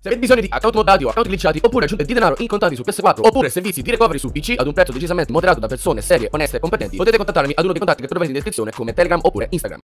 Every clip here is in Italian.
Se avete bisogno di account moddati o account glitchati oppure aggiunte di denaro in contanti su PS4 oppure servizi di recovery su PC ad un prezzo decisamente moderato da persone serie, oneste e competenti, potete contattarmi ad uno dei contatti che trovate in descrizione come Telegram oppure Instagram.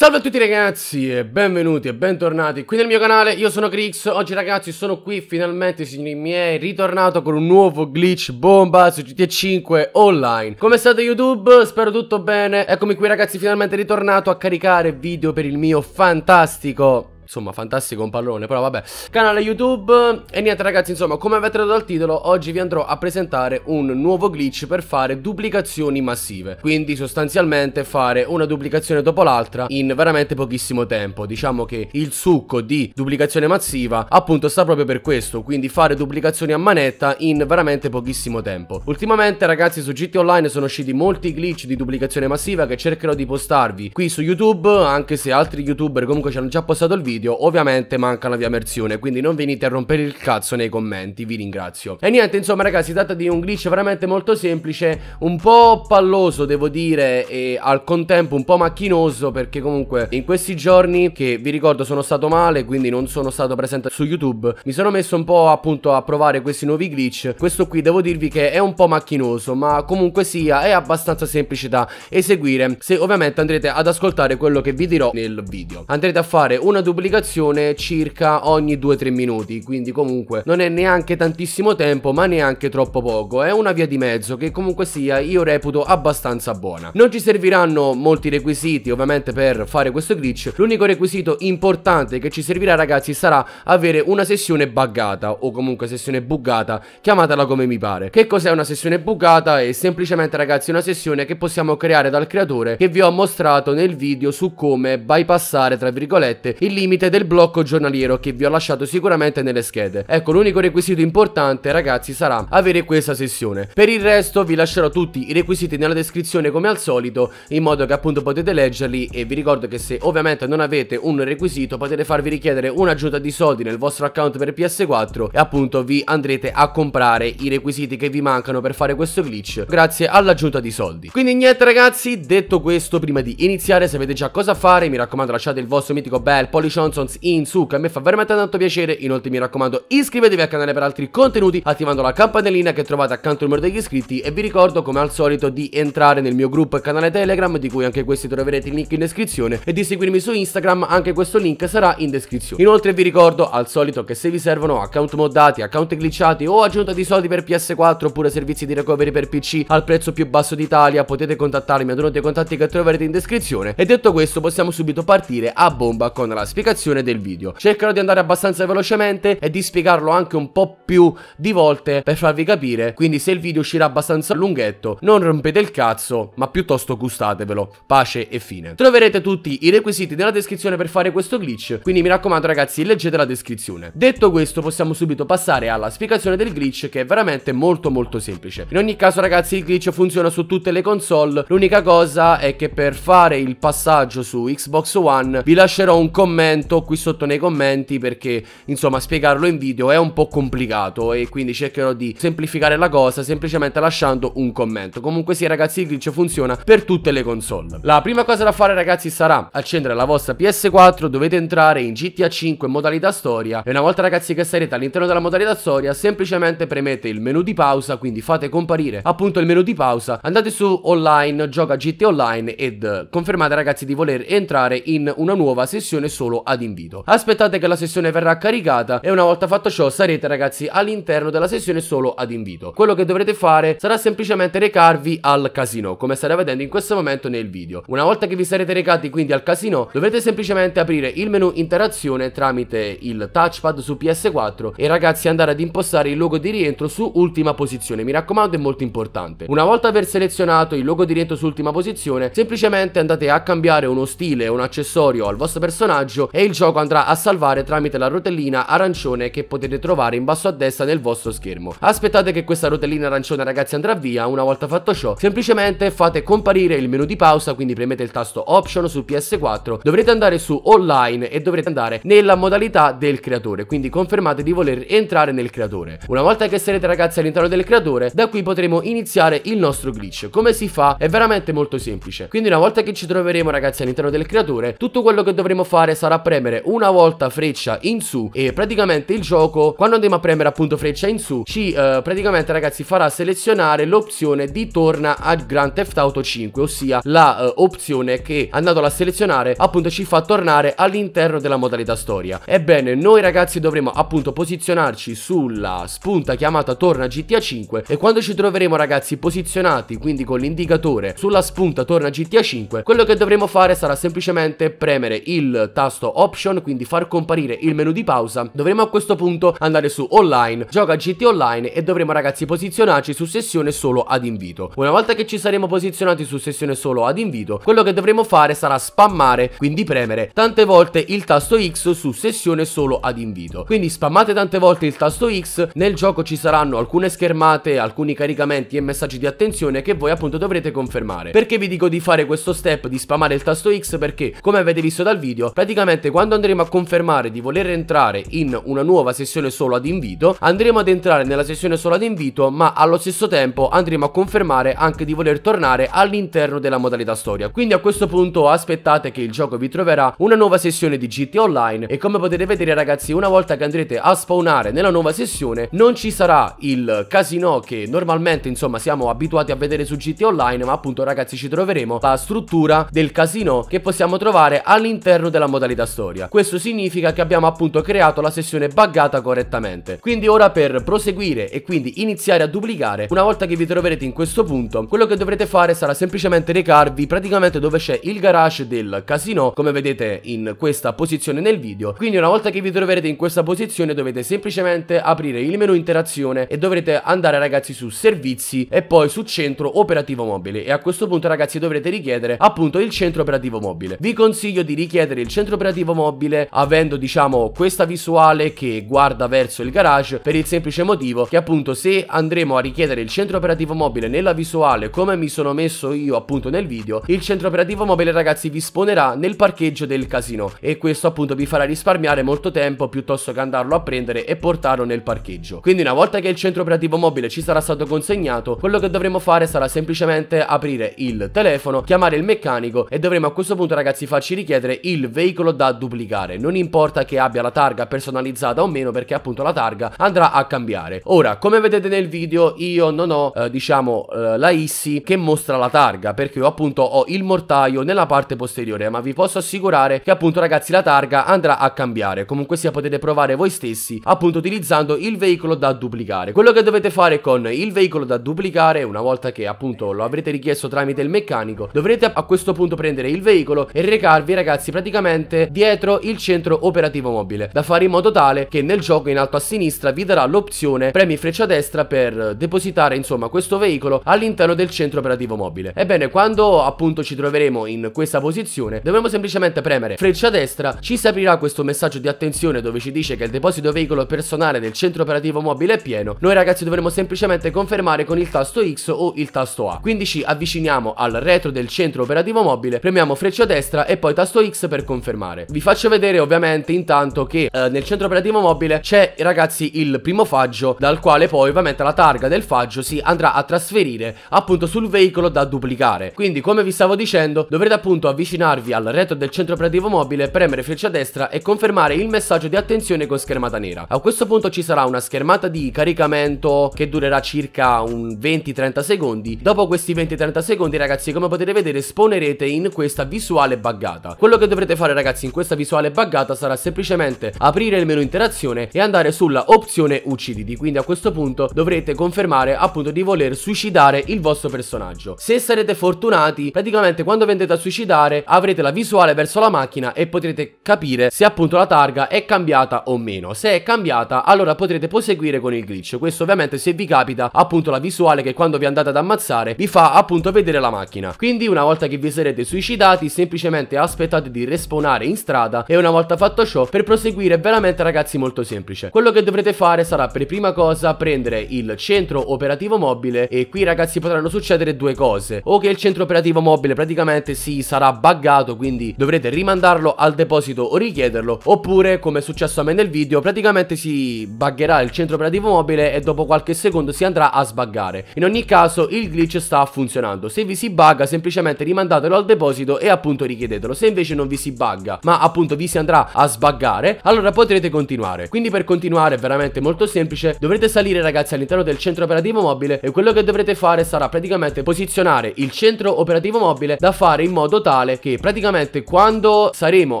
Salve a tutti ragazzi e benvenuti e bentornati qui nel mio canale, io sono Crix, oggi ragazzi sono qui finalmente signori miei, ritornato con un nuovo glitch bomba su GTA 5 online Come state YouTube? Spero tutto bene, eccomi qui ragazzi finalmente ritornato a caricare video per il mio fantastico insomma fantastico un pallone però vabbè Canale YouTube e niente ragazzi insomma come avete detto dal titolo oggi vi andrò a presentare un nuovo glitch per fare duplicazioni massive Quindi sostanzialmente fare una duplicazione dopo l'altra in veramente pochissimo tempo Diciamo che il succo di duplicazione massiva appunto sta proprio per questo Quindi fare duplicazioni a manetta in veramente pochissimo tempo Ultimamente ragazzi su GT Online sono usciti molti glitch di duplicazione massiva che cercherò di postarvi qui su YouTube Anche se altri youtuber comunque ci hanno già postato il video video. Ovviamente manca la mia versione, quindi non venite a rompere il cazzo nei commenti, vi ringrazio. E niente, insomma ragazzi, si tratta di un glitch veramente molto semplice, un po' palloso devo dire e al contempo un po' macchinoso perché comunque in questi giorni che vi ricordo sono stato male, quindi non sono stato presente su YouTube, mi sono messo un po' appunto a provare questi nuovi glitch. Questo qui devo dirvi che è un po' macchinoso, ma comunque sia è abbastanza semplice da eseguire se ovviamente andrete ad ascoltare quello che vi dirò nel video. Andrete a fare una duplicazione pubblicazione circa ogni 2-3 minuti, quindi comunque non è neanche tantissimo tempo ma neanche troppo poco, è una via di mezzo che comunque sia io reputo abbastanza buona. Non ci serviranno molti requisiti ovviamente per fare questo glitch, l'unico requisito importante che ci servirà ragazzi sarà avere una sessione buggata o comunque sessione buggata, chiamatela come mi pare. Che cos'è una sessione buggata? È semplicemente ragazzi una sessione che possiamo creare dal creatore che vi ho mostrato nel video su come bypassare tra virgolette il limite limite del blocco giornaliero che vi ho lasciato sicuramente nelle schede. Ecco, l'unico requisito importante, ragazzi, sarà avere questa sessione. Per il resto vi lascerò tutti i requisiti nella descrizione come al solito, in modo che appunto potete leggerli e vi ricordo che se ovviamente non avete un requisito potete farvi richiedere un'aggiunta di soldi nel vostro account per PS4 e appunto vi andrete a comprare i requisiti che vi mancano per fare questo glitch grazie all'aggiunta di soldi. Quindi niente ragazzi, detto questo, prima di iniziare sapete già cosa fare, mi raccomando lasciate il vostro mitico bel pollice Johnsons in A me fa veramente tanto piacere, inoltre mi raccomando iscrivetevi al canale per altri contenuti attivando la campanellina che trovate accanto al numero degli iscritti e vi ricordo come al solito di entrare nel mio gruppo e canale Telegram di cui anche questi troverete il link in descrizione e di seguirmi su Instagram, anche questo link sarà in descrizione. Inoltre vi ricordo al solito che se vi servono account moddati, account glitchati o aggiunta di soldi per PS4 oppure servizi di recovery per PC al prezzo più basso d'Italia potete contattarmi ad uno dei contatti che troverete in descrizione e detto questo possiamo subito partire a bomba con la spiegazione spiegazione del video. Cercherò di andare abbastanza velocemente e di spiegarlo anche un po' più di volte per farvi capire, quindi se il video uscirà abbastanza lunghetto, non rompete il cazzo, ma piuttosto gustatevelo. Pace e fine. Troverete tutti i requisiti nella descrizione per fare questo glitch, quindi mi raccomando ragazzi, leggete la descrizione. Detto questo, possiamo subito passare alla spiegazione del glitch che è veramente molto molto semplice. In ogni caso ragazzi, il glitch funziona su tutte le console, l'unica cosa è che per fare il passaggio su Xbox One vi lascerò un commento commento qui sotto nei commenti perché insomma spiegarlo in video è un po' complicato e quindi cercherò di semplificare la cosa semplicemente lasciando un commento. Comunque sì ragazzi il glitch funziona per tutte le console. La prima cosa da fare ragazzi sarà accendere la vostra PS4, dovete entrare in GTA 5 modalità storia e una volta ragazzi che sarete all'interno della modalità storia semplicemente premete il menu di pausa, quindi fate comparire appunto il menu di pausa, andate su online, gioca GTA online ed confermate ragazzi di voler entrare in una nuova sessione solo a ad invito. Aspettate che la sessione verrà caricata e una volta fatto ciò sarete ragazzi all'interno della sessione solo ad invito. Quello che dovrete fare sarà semplicemente recarvi al casino, come state vedendo in questo momento nel video. Una volta che vi sarete recati quindi al casino, dovrete semplicemente aprire il menu interazione tramite il touchpad su PS4 e ragazzi andare ad impostare il logo di rientro su ultima posizione. Mi raccomando, è molto importante. Una volta aver selezionato il logo di rientro su ultima posizione, semplicemente andate a cambiare uno stile o un accessorio al vostro personaggio e il gioco andrà a salvare tramite la rotellina arancione che potete trovare in basso a destra nel vostro schermo. Aspettate che questa rotellina arancione ragazzi andrà via, una volta fatto ciò semplicemente fate comparire il menu di pausa, quindi premete il tasto option su PS4, dovrete andare su online e dovrete andare nella modalità del creatore, quindi confermate di voler entrare nel creatore. Una volta che sarete ragazzi all'interno del creatore, da qui potremo iniziare il nostro glitch. Come si fa? È veramente molto semplice. Quindi una volta che ci troveremo ragazzi all'interno del creatore, tutto quello che dovremo fare sarà prendere premere una volta freccia in su e praticamente il gioco quando andiamo a premere appunto freccia in su ci eh, praticamente ragazzi farà selezionare l'opzione di torna a Grand Theft Auto 5 ossia la eh, opzione che andandola a selezionare appunto ci fa tornare all'interno della modalità storia ebbene noi ragazzi dovremo appunto posizionarci sulla spunta chiamata torna GTA 5 e quando ci troveremo ragazzi posizionati quindi con l'indicatore sulla spunta torna GTA 5 quello che dovremo fare sarà semplicemente premere il tasto option, quindi far comparire il menu di pausa, dovremo a questo punto andare su online, gioca GT online e dovremo ragazzi posizionarci su sessione solo ad invito. Una volta che ci saremo posizionati su sessione solo ad invito, quello che dovremo fare sarà spammare, quindi premere tante volte il tasto X su sessione solo ad invito. Quindi spammate tante volte il tasto X, nel gioco ci saranno alcune schermate, alcuni caricamenti e messaggi di attenzione che voi appunto dovrete confermare. Perché vi dico di fare questo step di spammare il tasto X? Perché come avete visto dal video praticamente Probabilmente quando andremo a confermare di voler entrare in una nuova sessione solo ad invito, andremo ad entrare nella sessione solo ad invito, ma allo stesso tempo andremo a confermare anche di voler tornare all'interno della modalità storia. Quindi a questo punto aspettate che il gioco vi troverà una nuova sessione di GT Online e come potete vedere ragazzi, una volta che andrete a spawnare nella nuova sessione, non ci sarà il casino che normalmente insomma siamo abituati a vedere su GT Online, ma appunto ragazzi ci troveremo la struttura del casino che possiamo trovare all'interno della modalità storia storia. Questo significa che abbiamo appunto creato la sessione buggata correttamente. Quindi ora per proseguire e quindi iniziare a duplicare, una volta che vi troverete in questo punto, quello che dovrete fare sarà semplicemente recarvi praticamente dove c'è il garage del casino, come vedete in questa posizione nel video. Quindi una volta che vi troverete in questa posizione dovete semplicemente aprire il menu interazione e dovrete andare ragazzi su servizi e poi su centro operativo mobile e a questo punto ragazzi dovrete richiedere appunto il centro operativo mobile. Vi consiglio di richiedere il centro operativo dispositivo mobile avendo diciamo questa visuale che guarda verso il garage per il semplice motivo che appunto se andremo a richiedere il centro operativo mobile nella visuale come mi sono messo io appunto nel video il centro operativo mobile ragazzi vi spawnerà nel parcheggio del casino e questo appunto vi farà risparmiare molto tempo piuttosto che andarlo a prendere e portarlo nel parcheggio quindi una volta che il centro operativo mobile ci sarà stato consegnato quello che dovremo fare sarà semplicemente aprire il telefono chiamare il meccanico e dovremo a questo punto ragazzi farci richiedere il veicolo da duplicare. Non importa che abbia la targa personalizzata o meno perché appunto la targa andrà a cambiare. Ora, come vedete nel video io non ho eh, diciamo eh, la ISSI che mostra la targa perché io appunto ho il mortaio nella parte posteriore ma vi posso assicurare che appunto ragazzi la targa andrà a cambiare. Comunque sia potete provare voi stessi appunto utilizzando il veicolo da duplicare. Quello che dovete fare con il veicolo da duplicare una volta che appunto lo avrete richiesto tramite il meccanico dovrete a questo punto prendere il veicolo e recarvi ragazzi praticamente di dietro il centro operativo mobile, da fare in modo tale che nel gioco in alto a sinistra vi darà l'opzione premi freccia destra per depositare insomma questo veicolo all'interno del centro operativo mobile. Ebbene, quando appunto ci troveremo in questa posizione, dovremo semplicemente premere freccia destra, ci si aprirà questo messaggio di attenzione dove ci dice che il deposito veicolo personale del centro operativo mobile è pieno. Noi ragazzi dovremo semplicemente confermare con il tasto X o il tasto A. Quindi ci avviciniamo al retro del centro operativo mobile, premiamo freccia destra e poi tasto X per confermare. Vi faccio vedere ovviamente intanto che eh, nel centro operativo mobile c'è ragazzi il primo faggio dal quale poi ovviamente la targa del faggio si andrà a trasferire appunto sul veicolo da duplicare. Quindi come vi stavo dicendo dovrete appunto avvicinarvi al retro del centro operativo mobile, premere freccia destra e confermare il messaggio di attenzione con schermata nera. A questo punto ci sarà una schermata di caricamento che durerà circa un 20-30 secondi. Dopo questi 20-30 secondi ragazzi come potete vedere spawnerete in questa visuale buggata. Quello che dovrete fare ragazzi in questo questa visuale buggata sarà semplicemente aprire il menu interazione e andare sulla opzione ucciditi. Quindi a questo punto dovrete confermare appunto di voler suicidare il vostro personaggio. Se sarete fortunati, praticamente quando vendete a suicidare avrete la visuale verso la macchina e potrete capire se appunto la targa è cambiata o meno. Se è cambiata, allora potrete proseguire con il glitch. Questo ovviamente se vi capita appunto la visuale che quando vi andate ad ammazzare vi fa appunto vedere la macchina. Quindi una volta che vi sarete suicidati, semplicemente aspettate di respawnare in stanza strada e una volta fatto ciò per proseguire veramente ragazzi molto semplice. Quello che dovrete fare sarà per prima cosa prendere il centro operativo mobile e qui ragazzi potranno succedere due cose o che il centro operativo mobile praticamente si sarà buggato quindi dovrete rimandarlo al deposito o richiederlo oppure come è successo a me nel video praticamente si buggerà il centro operativo mobile e dopo qualche secondo si andrà a sbaggare. In ogni caso il glitch sta funzionando se vi si bugga semplicemente rimandatelo al deposito e appunto richiedetelo se invece non vi si bugga ma ma appunto vi si andrà a sbaggare, allora potrete continuare. Quindi per continuare è veramente molto semplice, dovrete salire ragazzi all'interno del centro operativo mobile e quello che dovrete fare sarà praticamente posizionare il centro operativo mobile da fare in modo tale che praticamente quando saremo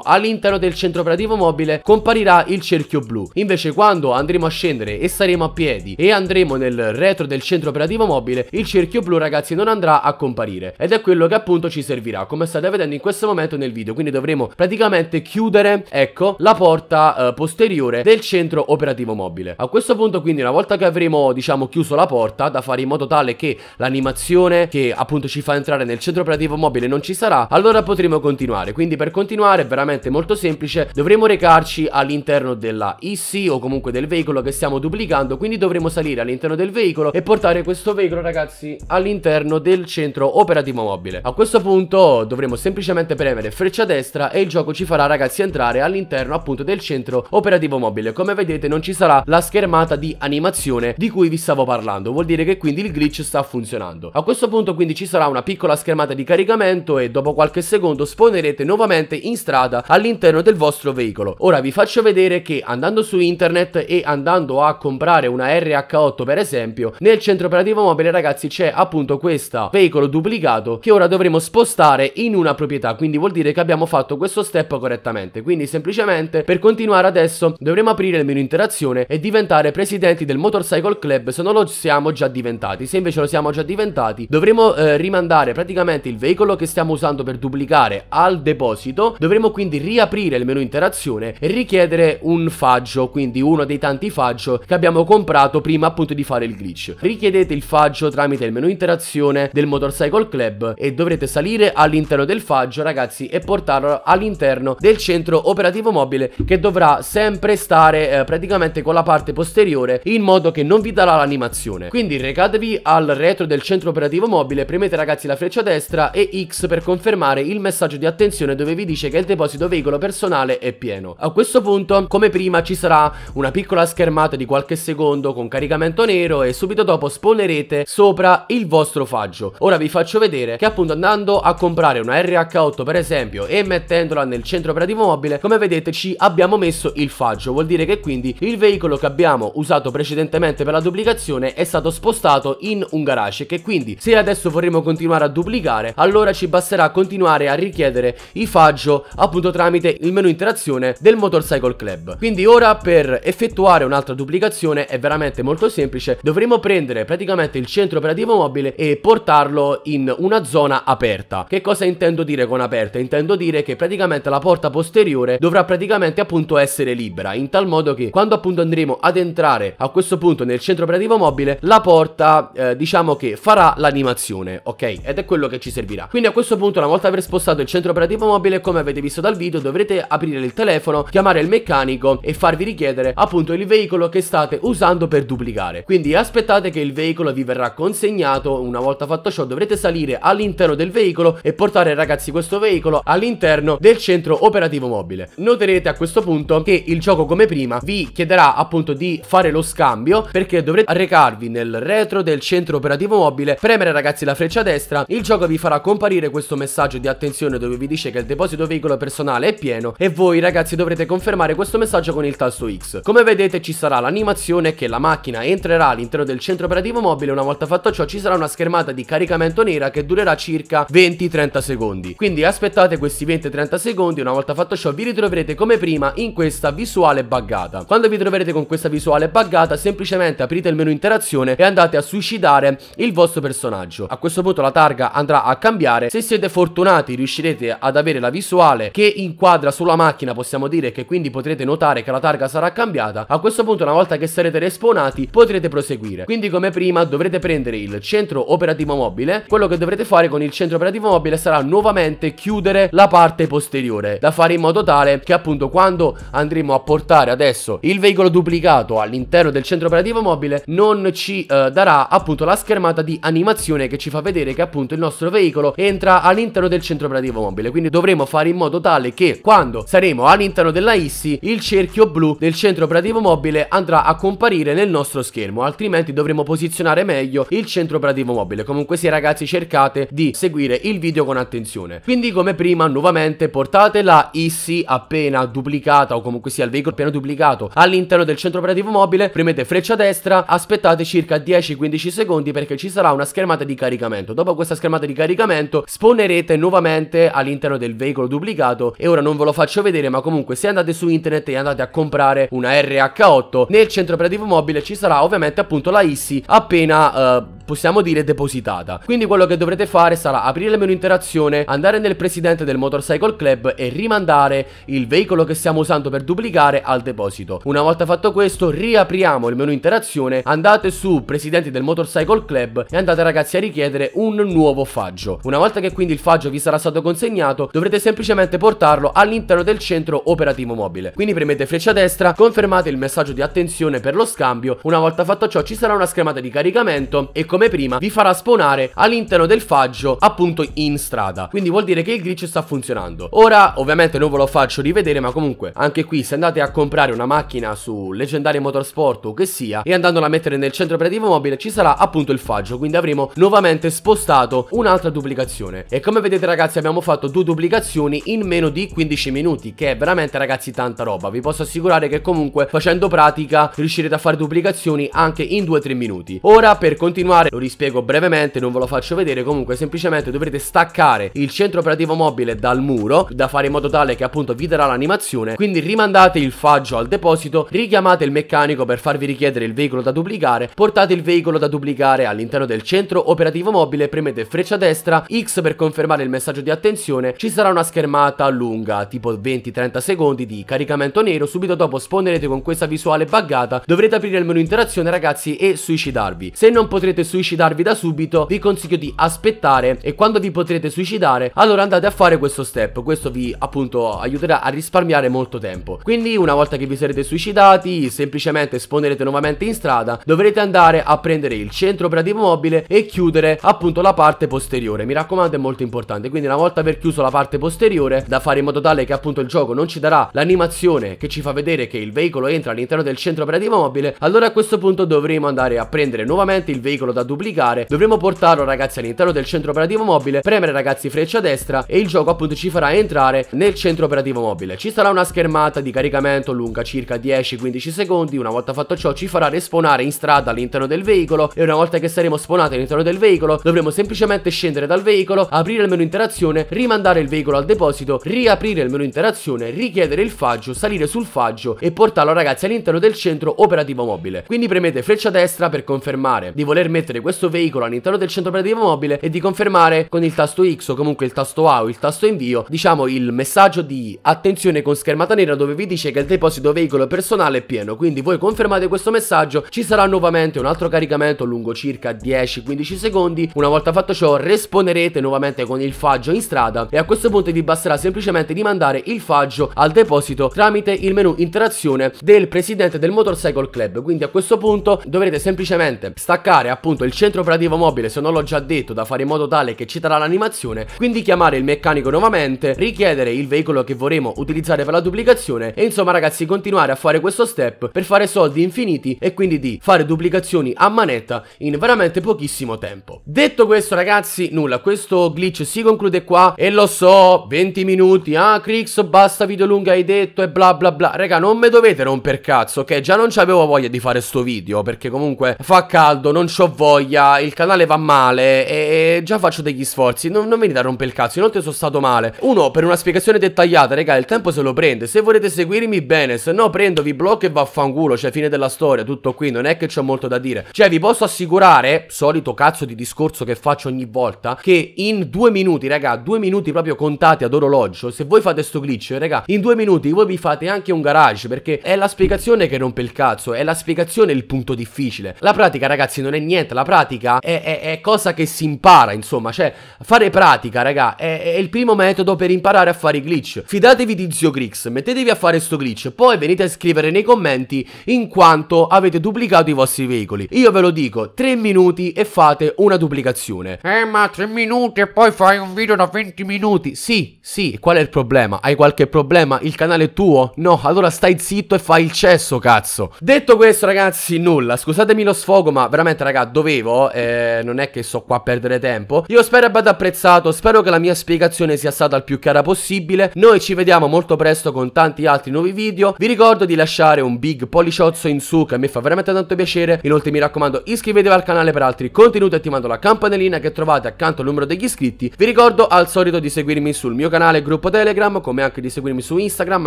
all'interno del centro operativo mobile comparirà il cerchio blu. Invece quando andremo a scendere e saremo a piedi e andremo nel retro del centro operativo mobile, il cerchio blu ragazzi non andrà a comparire ed è quello che appunto ci servirà come state vedendo in questo momento nel video. Quindi dovremo praticamente semplicemente chiudere, ecco, la porta eh, posteriore del centro operativo mobile. A questo punto quindi una volta che avremo, diciamo, chiuso la porta, da fare in modo tale che l'animazione che appunto ci fa entrare nel centro operativo mobile non ci sarà, allora potremo continuare. Quindi per continuare è veramente molto semplice, dovremo recarci all'interno della IC o comunque del veicolo che stiamo duplicando, quindi dovremo salire all'interno del veicolo e portare questo veicolo ragazzi all'interno del centro operativo mobile. A questo punto dovremo semplicemente premere freccia destra e il gioco ci fa farà ragazzi entrare all'interno appunto del centro operativo mobile. Come vedete non ci sarà la schermata di animazione di cui vi stavo parlando, vuol dire che quindi il glitch sta funzionando. A questo punto quindi ci sarà una piccola schermata di caricamento e dopo qualche secondo spawnerete nuovamente in strada all'interno del vostro veicolo. Ora vi faccio vedere che andando su internet e andando a comprare una RH8 per esempio, nel centro operativo mobile ragazzi c'è appunto questo veicolo duplicato che ora dovremo spostare in una proprietà, quindi vuol dire che abbiamo fatto questo step correttamente. Quindi semplicemente per continuare adesso dovremo aprire il menu interazione e diventare presidenti del Motorcycle Club se non lo siamo già diventati. Se invece lo siamo già diventati dovremo eh, rimandare praticamente il veicolo che stiamo usando per duplicare al deposito. Dovremo quindi riaprire il menu interazione e richiedere un faggio, quindi uno dei tanti faggio che abbiamo comprato prima appunto di fare il glitch. Richiedete il faggio tramite il menu interazione del Motorcycle Club e dovrete salire all'interno del faggio ragazzi e portarlo all'interno all'interno del centro operativo mobile che dovrà sempre stare eh, praticamente con la parte posteriore in modo che non vi darà l'animazione. Quindi recatevi al retro del centro operativo mobile, premete ragazzi la freccia destra e X per confermare il messaggio di attenzione dove vi dice che il deposito veicolo personale è pieno. A questo punto, come prima, ci sarà una piccola schermata di qualche secondo con caricamento nero e subito dopo spawnerete sopra il vostro faggio. Ora vi faccio vedere che appunto andando a comprare una RH8 per esempio e mettendola nel centro centro operativo mobile come vedete ci abbiamo messo il faggio vuol dire che quindi il veicolo che abbiamo usato precedentemente per la duplicazione è stato spostato in un garage che quindi se adesso vorremmo continuare a duplicare allora ci basterà continuare a richiedere i faggio appunto tramite il menu interazione del motorcycle club quindi ora per effettuare un'altra duplicazione è veramente molto semplice dovremo prendere praticamente il centro operativo mobile e portarlo in una zona aperta che cosa intendo dire con aperta intendo dire che praticamente la porta porta posteriore dovrà praticamente appunto essere libera, in tal modo che quando appunto andremo ad entrare a questo punto nel centro operativo mobile, la porta eh, diciamo che farà l'animazione, ok? Ed è quello che ci servirà. Quindi a questo punto una volta aver spostato il centro operativo mobile, come avete visto dal video, dovrete aprire il telefono, chiamare il meccanico e farvi richiedere appunto il veicolo che state usando per duplicare. Quindi aspettate che il veicolo vi verrà consegnato, una volta fatto ciò dovrete salire all'interno del veicolo e portare ragazzi questo veicolo all'interno del centro operativo mobile. Noterete a questo punto che il gioco come prima vi chiederà appunto di fare lo scambio perché dovrete recarvi nel retro del centro operativo mobile, premere ragazzi la freccia destra, il gioco vi farà comparire questo messaggio di attenzione dove vi dice che il deposito veicolo personale è pieno e voi ragazzi dovrete confermare questo messaggio con il tasto X. Come vedete ci sarà l'animazione che la macchina entrerà all'interno del centro operativo mobile, una volta fatto ciò ci sarà una schermata di caricamento nera che durerà circa 20-30 secondi. Quindi aspettate questi 20-30 secondi una volta fatto ciò vi ritroverete come prima in questa visuale buggata. Quando vi troverete con questa visuale buggata semplicemente aprite il menu interazione e andate a suicidare il vostro personaggio. A questo punto la targa andrà a cambiare. Se siete fortunati riuscirete ad avere la visuale che inquadra sulla macchina possiamo dire che quindi potrete notare che la targa sarà cambiata. A questo punto una volta che sarete respawnati potrete proseguire. Quindi come prima dovrete prendere il centro operativo mobile. Quello che dovrete fare con il centro operativo mobile sarà nuovamente chiudere la parte posteriore fare da fare in modo tale che appunto quando andremo a portare adesso il veicolo duplicato all'interno del centro operativo mobile non ci eh, darà appunto la schermata di animazione che ci fa vedere che appunto il nostro veicolo entra all'interno del centro operativo mobile quindi dovremo fare in modo tale che quando saremo all'interno della ISI il cerchio blu del centro operativo mobile andrà a comparire nel nostro schermo altrimenti dovremo posizionare meglio il centro operativo mobile comunque sì ragazzi cercate di seguire il video con attenzione quindi come prima nuovamente portate se la IC appena duplicata o comunque sia il veicolo appena duplicato all'interno del centro operativo mobile, premete freccia destra, aspettate circa 10-15 secondi perché ci sarà una schermata di caricamento. Dopo questa schermata di caricamento spawnerete nuovamente all'interno del veicolo duplicato e ora non ve lo faccio vedere ma comunque se andate su internet e andate a comprare una RH8 nel centro operativo mobile ci sarà ovviamente appunto la IC appena... Uh, possiamo dire depositata. Quindi quello che dovrete fare sarà aprire il menu interazione, andare nel presidente del Motorcycle Club e rimandare il veicolo che stiamo usando per duplicare al deposito. Una volta fatto questo riapriamo il menu interazione, andate su presidenti del Motorcycle Club e andate ragazzi a richiedere un nuovo faggio. Una volta che quindi il faggio vi sarà stato consegnato dovrete semplicemente portarlo all'interno del centro operativo mobile. Quindi premete freccia destra, confermate il messaggio di attenzione per lo scambio, una volta fatto ciò ci sarà una schermata di caricamento e come come prima vi farà spawnare all'interno del faggio appunto in strada quindi vuol dire che il glitch sta funzionando ora ovviamente non ve lo faccio rivedere ma comunque anche qui se andate a comprare una macchina su leggendario motorsport o che sia e andandola a mettere nel centro operativo mobile ci sarà appunto il faggio quindi avremo nuovamente spostato un'altra duplicazione e come vedete ragazzi abbiamo fatto due duplicazioni in meno di 15 minuti che è veramente ragazzi tanta roba vi posso assicurare che comunque facendo pratica riuscirete a fare duplicazioni anche in 2-3 minuti ora per continuare fare lo rispiego brevemente, non ve lo faccio vedere, comunque semplicemente dovrete staccare il centro operativo mobile dal muro, da fare in modo tale che appunto vi darà l'animazione, quindi rimandate il faggio al deposito, richiamate il meccanico per farvi richiedere il veicolo da duplicare, portate il veicolo da duplicare all'interno del centro operativo mobile, premete freccia destra, X per confermare il messaggio di attenzione, ci sarà una schermata lunga, tipo 20-30 secondi di caricamento nero, subito dopo sponderete con questa visuale buggata, dovrete aprire il menu interazione ragazzi e suicidarvi. Se non potrete suicidarvi da subito vi consiglio di aspettare e quando vi potrete suicidare allora andate a fare questo step questo vi appunto aiuterà a risparmiare molto tempo quindi una volta che vi sarete suicidati semplicemente esponerete nuovamente in strada dovrete andare a prendere il centro operativo mobile e chiudere appunto la parte posteriore mi raccomando è molto importante quindi una volta aver chiuso la parte posteriore da fare in modo tale che appunto il gioco non ci darà l'animazione che ci fa vedere che il veicolo entra all'interno del centro operativo mobile allora a questo punto dovremo andare a prendere nuovamente il veicolo da da duplicare dovremo portarlo ragazzi all'interno del centro operativo mobile premere ragazzi freccia destra e il gioco appunto ci farà entrare nel centro operativo mobile ci sarà una schermata di caricamento lunga circa 10-15 secondi una volta fatto ciò ci farà respawnare in strada all'interno del veicolo e una volta che saremo spawnati all'interno del veicolo dovremo semplicemente scendere dal veicolo aprire il menu interazione rimandare il veicolo al deposito riaprire il menu interazione richiedere il faggio salire sul faggio e portarlo ragazzi all'interno del centro operativo mobile quindi premete freccia destra per confermare di voler mettere mettere questo veicolo all'interno del centro operativo mobile e di confermare con il tasto X o comunque il tasto A o il tasto invio, diciamo il messaggio di attenzione con schermata nera dove vi dice che il deposito veicolo personale è pieno. Quindi voi confermate questo messaggio, ci sarà nuovamente un altro caricamento lungo circa 10-15 secondi. Una volta fatto ciò risponerete nuovamente con il faggio in strada e a questo punto vi basterà semplicemente di mandare il faggio al deposito tramite il menu interazione del presidente del Motorcycle Club. Quindi a questo punto dovrete semplicemente staccare appunto appunto il centro operativo mobile, se non l'ho già detto, da fare in modo tale che ci darà l'animazione, quindi chiamare il meccanico nuovamente, richiedere il veicolo che vorremmo utilizzare per la duplicazione e insomma ragazzi continuare a fare questo step per fare soldi infiniti e quindi di fare duplicazioni a manetta in veramente pochissimo tempo. Detto questo ragazzi, nulla, questo glitch si conclude qua e lo so, 20 minuti, ah Crix basta video lungo hai detto e bla bla bla, raga non me dovete romper cazzo, ok? Già non avevo voglia di fare sto video perché comunque fa caldo, non c'ho voglia voglia, il canale va male e già faccio degli sforzi, non, non venite a rompere il cazzo, inoltre sono stato male. Uno, per una spiegazione dettagliata, raga, il tempo se lo prende, se volete seguirmi bene, se no prendo, vi blocco e vaffanculo, cioè fine della storia, tutto qui, non è che c'ho molto da dire. Cioè vi posso assicurare, solito cazzo di discorso che faccio ogni volta, che in due minuti, raga, due minuti proprio contati ad orologio, se voi fate sto glitch, raga, in due minuti voi vi fate anche un garage, perché è la spiegazione che rompe il cazzo, è la spiegazione il punto difficile. La pratica, ragazzi, non è niente, la la pratica è, è, è, cosa che si impara, insomma, cioè fare pratica, raga, è, è, il primo metodo per imparare a fare i glitch. Fidatevi di Zio Grix, mettetevi a fare sto glitch, poi venite a scrivere nei commenti in quanto avete duplicato i vostri veicoli. Io ve lo dico, 3 minuti e fate una duplicazione. Eh, ma 3 minuti e poi fai un video da 20 minuti. Sì, sì, qual è il problema? Hai qualche problema? Il canale è tuo? No, allora stai zitto e fai il cesso, cazzo. Detto questo, ragazzi, nulla. Scusatemi lo sfogo, ma veramente, raga, dove sapevo, eh, non è che sto qua a perdere tempo. Io spero abbiate apprezzato, spero che la mia spiegazione sia stata il più chiara possibile. Noi ci vediamo molto presto con tanti altri nuovi video. Vi ricordo di lasciare un big policiozzo in su che a me fa veramente tanto piacere. Inoltre mi raccomando iscrivetevi al canale per altri contenuti attivando la campanellina che trovate accanto al numero degli iscritti. Vi ricordo al solito di seguirmi sul mio canale gruppo Telegram come anche di seguirmi su Instagram,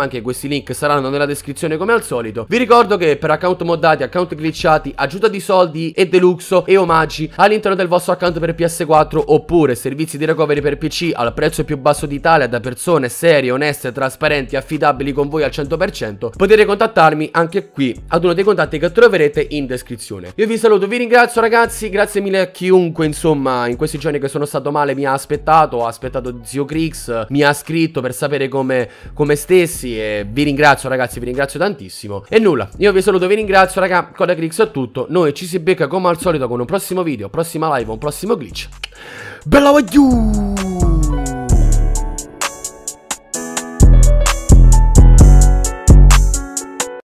anche questi link saranno nella descrizione come al solito. Vi ricordo che per account moddati, account glitchati, aggiunta di soldi e deluxo e omaggi all'interno del vostro account per PS4 oppure servizi di recovery per PC al prezzo più basso d'Italia da persone serie, oneste, trasparenti, affidabili con voi al 100%, potete contattarmi anche qui ad uno dei contatti che troverete in descrizione. Io vi saluto, vi ringrazio ragazzi, grazie mille a chiunque insomma in questi giorni che sono stato male mi ha aspettato, ha aspettato Zio Crix, mi ha scritto per sapere come, come stessi e vi ringrazio ragazzi, vi ringrazio tantissimo. E nulla, io vi saluto, vi ringrazio raga, Coda Crix è tutto, noi ci si becca come al solito con con un prossimo video, prossima live, un prossimo glitch. Bella wagyu!